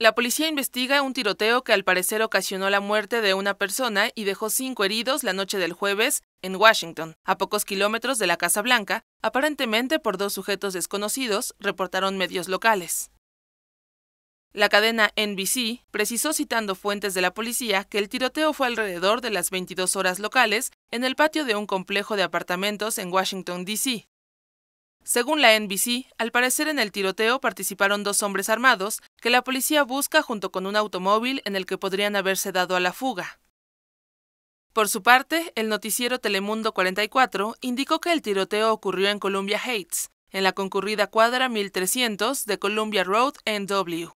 La policía investiga un tiroteo que al parecer ocasionó la muerte de una persona y dejó cinco heridos la noche del jueves en Washington, a pocos kilómetros de la Casa Blanca, aparentemente por dos sujetos desconocidos, reportaron medios locales. La cadena NBC precisó citando fuentes de la policía que el tiroteo fue alrededor de las 22 horas locales en el patio de un complejo de apartamentos en Washington, D.C. Según la NBC, al parecer en el tiroteo participaron dos hombres armados que la policía busca junto con un automóvil en el que podrían haberse dado a la fuga. Por su parte, el noticiero Telemundo 44 indicó que el tiroteo ocurrió en Columbia Heights, en la concurrida cuadra 1300 de Columbia Road N.W.